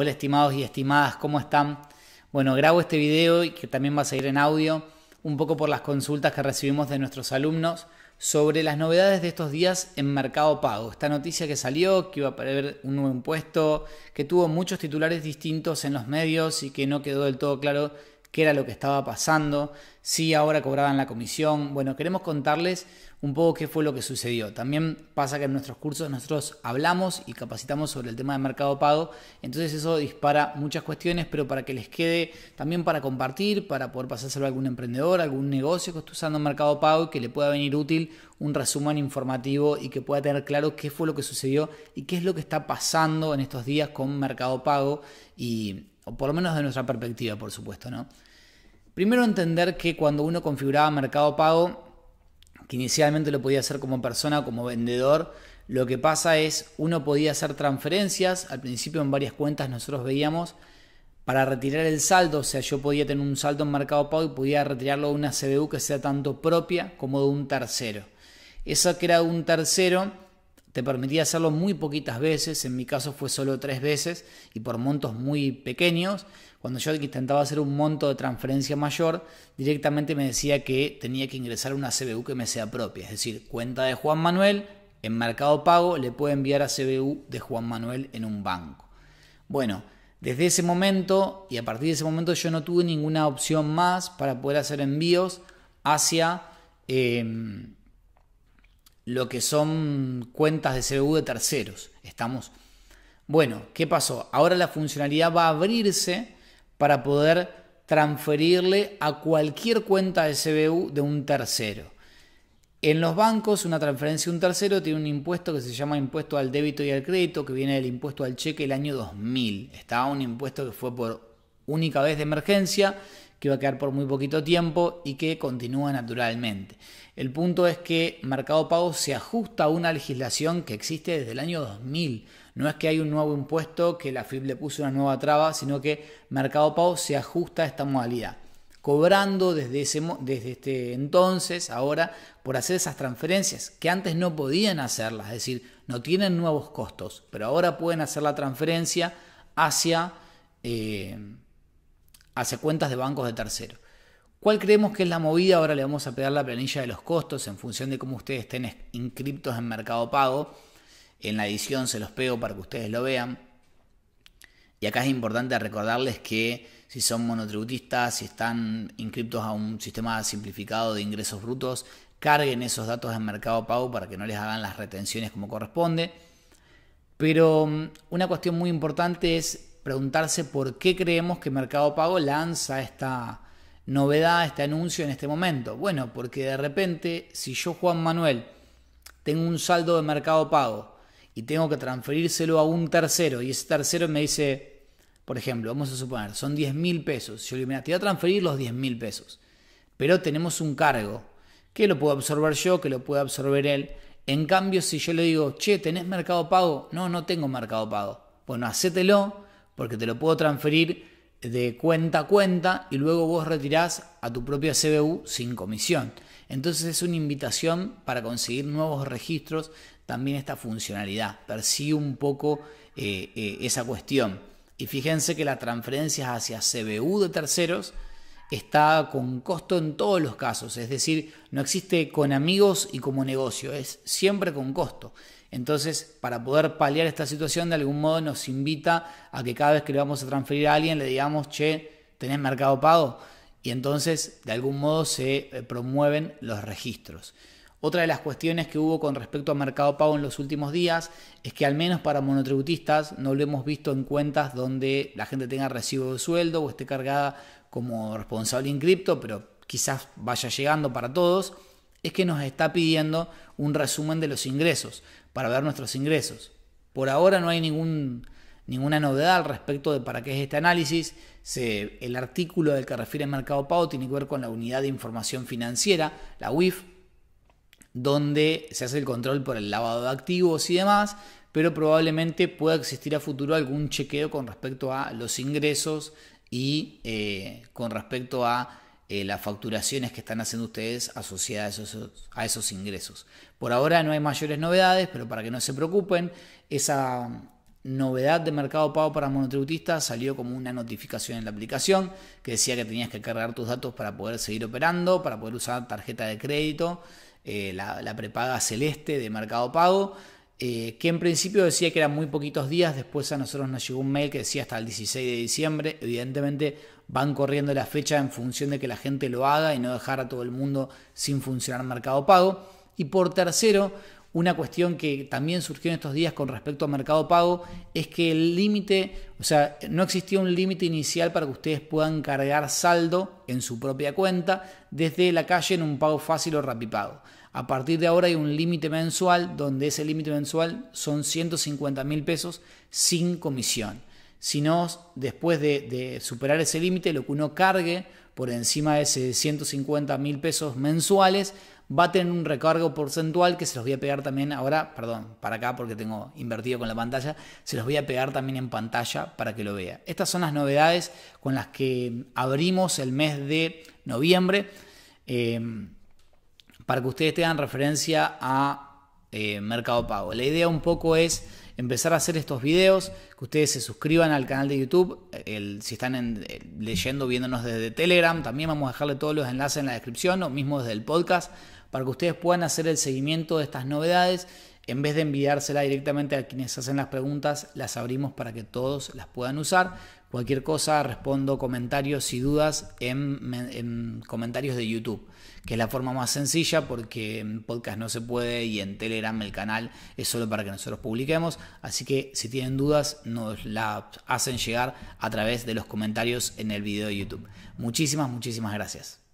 Hola estimados y estimadas, ¿cómo están? Bueno, grabo este video y que también va a seguir en audio, un poco por las consultas que recibimos de nuestros alumnos sobre las novedades de estos días en Mercado Pago. Esta noticia que salió, que iba a haber un nuevo impuesto, que tuvo muchos titulares distintos en los medios y que no quedó del todo claro qué era lo que estaba pasando, si ahora cobraban la comisión. Bueno, queremos contarles un poco qué fue lo que sucedió. También pasa que en nuestros cursos nosotros hablamos y capacitamos sobre el tema de mercado pago, entonces eso dispara muchas cuestiones, pero para que les quede también para compartir, para poder pasárselo a algún emprendedor, algún negocio que esté usando mercado pago y que le pueda venir útil un resumen informativo y que pueda tener claro qué fue lo que sucedió y qué es lo que está pasando en estos días con mercado pago y o por lo menos de nuestra perspectiva, por supuesto, ¿no? Primero entender que cuando uno configuraba Mercado Pago, que inicialmente lo podía hacer como persona, como vendedor, lo que pasa es uno podía hacer transferencias, al principio en varias cuentas nosotros veíamos para retirar el saldo, o sea, yo podía tener un saldo en Mercado Pago y podía retirarlo de una CBU que sea tanto propia como de un tercero. Eso que era de un tercero te permitía hacerlo muy poquitas veces, en mi caso fue solo tres veces y por montos muy pequeños. Cuando yo intentaba hacer un monto de transferencia mayor, directamente me decía que tenía que ingresar una CBU que me sea propia, es decir, cuenta de Juan Manuel, en Mercado Pago le puedo enviar a CBU de Juan Manuel en un banco. Bueno, desde ese momento y a partir de ese momento yo no tuve ninguna opción más para poder hacer envíos hacia... Em, lo que son cuentas de CBU de terceros. Estamos. Bueno, ¿qué pasó? Ahora la funcionalidad va a abrirse para poder transferirle a cualquier cuenta de CBU de un tercero. En los bancos, una transferencia de un tercero tiene un impuesto que se llama impuesto al débito y al crédito, que viene del impuesto al cheque el año 2000. Estaba un impuesto que fue por única vez de emergencia que va a quedar por muy poquito tiempo y que continúa naturalmente. El punto es que Mercado Pago se ajusta a una legislación que existe desde el año 2000. No es que hay un nuevo impuesto que la FIP le puso una nueva traba, sino que Mercado Pago se ajusta a esta modalidad cobrando desde, ese, desde este entonces, ahora, por hacer esas transferencias que antes no podían hacerlas, es decir, no tienen nuevos costos, pero ahora pueden hacer la transferencia hacia eh, ...hace cuentas de bancos de terceros. ¿Cuál creemos que es la movida? Ahora le vamos a pegar la planilla de los costos en función de cómo ustedes estén inscriptos en Mercado Pago. En la edición se los pego para que ustedes lo vean. Y acá es importante recordarles que si son monotributistas, si están inscriptos a un sistema simplificado de ingresos brutos, carguen esos datos en Mercado Pago para que no les hagan las retenciones como corresponde. Pero mm, una cuestión muy importante es preguntarse por qué creemos que Mercado Pago lanza esta novedad, este anuncio en este momento. Bueno, porque de repente, si yo, Juan Manuel, tengo un saldo de Mercado Pago y tengo que transferírselo a un tercero y ese tercero me dice, por ejemplo, vamos a suponer, son 10 mil pesos. Yo le digo, te voy a transferir los 10 mil pesos, pero tenemos un cargo que lo puedo absorber yo, que lo puede absorber él. En cambio, si yo le digo, che, ¿tenés mercado pago? No, no tengo mercado pago. Bueno, hacételo porque te lo puedo transferir de cuenta a cuenta y luego vos retirás a tu propia CBU sin comisión. Entonces es una invitación para conseguir nuevos registros también esta funcionalidad. Persigue un poco eh, eh, esa cuestión. Y fíjense que las transferencias hacia CBU de terceros está con costo en todos los casos. Es decir, no existe con amigos y como negocio, es siempre con costo. Entonces, para poder paliar esta situación, de algún modo nos invita a que cada vez que le vamos a transferir a alguien le digamos, che, tenés mercado pago. Y entonces, de algún modo, se eh, promueven los registros. Otra de las cuestiones que hubo con respecto a mercado pago en los últimos días es que al menos para monotributistas no lo hemos visto en cuentas donde la gente tenga recibo de sueldo o esté cargada como responsable en cripto, pero quizás vaya llegando para todos es que nos está pidiendo un resumen de los ingresos, para ver nuestros ingresos. Por ahora no hay ningún, ninguna novedad al respecto de para qué es este análisis. el artículo del que refiere el Mercado Pago tiene que ver con la unidad de información financiera, la UIF, donde se hace el control por el lavado de activos y demás, pero probablemente pueda existir a futuro algún chequeo con respecto a los ingresos y eh, con respecto a eh, las facturaciones que están haciendo ustedes asociadas a esos, ingresos. Por ahora no hay mayores novedades, pero para que no se preocupen, esa novedad de mercado pago para monotributistas salió como una notificación en la aplicación que decía que tenías que cargar tus datos para poder seguir operando, para poder usar tarjeta de crédito, eh, la, prepaga celeste de mercado pago. Eh, que en principio decía que eran muy poquitos días, después a nosotros nos llegó un mail que decía hasta el 16 de diciembre, evidentemente van corriendo la fecha en función de que la gente lo haga y no dejar a todo el mundo sin funcionar Mercado Pago. Y por tercero, una cuestión que también surgió en estos días con respecto a Mercado Pago es que el límite, o sea, no existía un límite inicial para que ustedes puedan cargar saldo en su propia cuenta desde la calle en un pago fácil o rapipago. A partir de ahora hay un límite mensual donde ese límite mensual son 150 mil pesos sin comisión no, después de, superar ese límite, lo que uno cargue por encima de ese 150 mil pesos mensuales va a tener un recargo porcentual que se los voy a pegar también ahora, perdón, para acá porque tengo invertido con la pantalla, se los voy a pegar también en pantalla para que lo vea. Estas son las novedades con las que abrimos el mes de noviembre, em, para que ustedes tengan referencia a eh, Mercado Pago. La idea un poco es empezar a hacer estos videos, que ustedes se suscriban al canal de YouTube, si están eh, leyendo, viéndonos desde Telegram, también vamos a dejarle todos los enlaces en la descripción, o mismo desde el podcast, para que ustedes puedan hacer el seguimiento de estas novedades. En vez de enviársela directamente a quienes hacen las preguntas, las abrimos para que todos las puedan usar Cualquier cosa respondo comentarios y dudas en, comentarios de YouTube, que es la forma más sencilla porque en podcast no se puede y en Telegram el canal es solo para que nosotros publiquemos. Así que si tienen dudas nos las hacen llegar a través de los comentarios en el video de YouTube. Muchísimas, muchísimas gracias.